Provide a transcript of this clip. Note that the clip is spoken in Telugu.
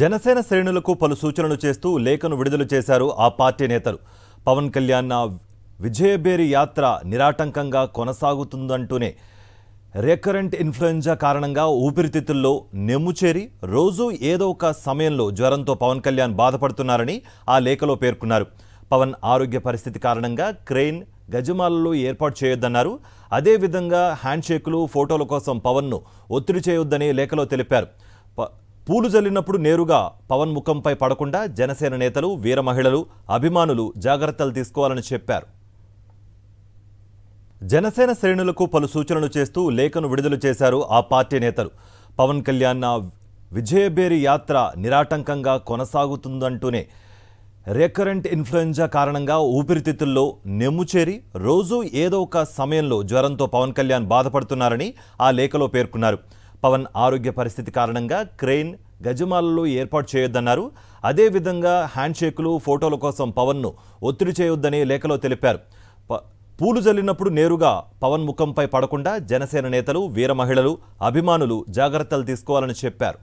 జనసేన శ్రేణులకు పలు సూచనలు చేస్తూ లేఖను విడుదల చేశారు ఆ పార్టీ నేతలు పవన్ కళ్యాణ్ విజయభేరి యాత్ర నిరాటంకంగా కొనసాగుతుందంటూనే రికరెంట్ ఇన్ఫ్లుయెంజా కారణంగా ఊపిరితిత్తుల్లో నెమ్ముచేరి రోజూ ఏదో ఒక సమయంలో జ్వరంతో పవన్ కళ్యాణ్ బాధపడుతున్నారని ఆ లేఖలో పేర్కొన్నారు పవన్ ఆరోగ్య పరిస్థితి కారణంగా క్రెయిన్ గజమాలలో ఏర్పాటు చేయొద్దన్నారు అదేవిధంగా హ్యాండ్షేకులు ఫోటోల కోసం పవన్ను ఒత్తిడి చేయొద్దని లేఖలో తెలిపారు పూలు జల్లినప్పుడు నేరుగా పవన్ ముఖంపై పడకుండా జనసేన నేతలు వీర మహిళలు అభిమానులు జాగ్రత్తలు తీసుకోవాలని చెప్పారు జనసేన శ్రేణులకు పలు సూచనలు చేస్తూ లేఖను విడుదల చేశారు ఆ పార్టీ నేతలు పవన్ కళ్యాణ్ విజయభేరి యాత్ర నిరాటంకంగా కొనసాగుతుందంటూనే రికరెంట్ ఇన్ఫ్లుయెంజా కారణంగా ఊపిరితిత్తుల్లో నెమ్ముచేరి రోజూ ఏదో ఒక సమయంలో జ్వరంతో పవన్ కళ్యాణ్ బాధపడుతున్నారని ఆ లేఖలో పేర్కొన్నారు పవన్ ఆరోగ్య పరిస్థితి కారణంగా క్రెయిన్ గజమాలలో ఏర్పాటు చేయొద్దన్నారు అదేవిధంగా హ్యాండ్షేకులు ఫోటోల కోసం పవన్ను ఒత్తిడి చేయొద్దని లేఖలో తెలిపారు పూలు జల్లినప్పుడు నేరుగా పవన్ ముఖంపై పడకుండా జనసేన నేతలు వీర మహిళలు అభిమానులు జాగ్రత్తలు తీసుకోవాలని చెప్పారు